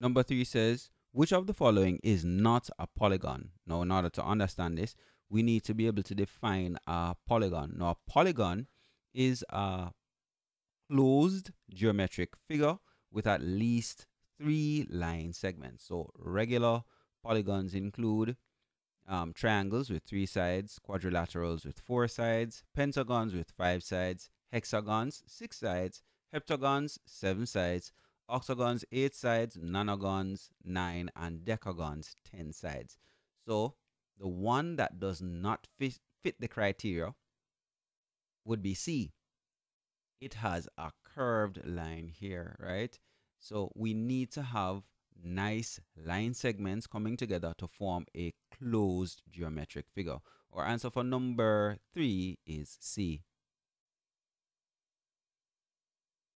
Number three says, which of the following is not a polygon? Now, in order to understand this, we need to be able to define a polygon. Now, a polygon is a closed geometric figure with at least three line segments. So regular polygons include um, triangles with three sides, quadrilaterals with four sides, pentagons with five sides, hexagons, six sides, heptagons, seven sides, octagons, eight sides, nanogons, nine, and decagons, 10 sides. So the one that does not fit, fit the criteria would be C. It has a curved line here, right? So we need to have nice line segments coming together to form a closed geometric figure. Our answer for number three is C.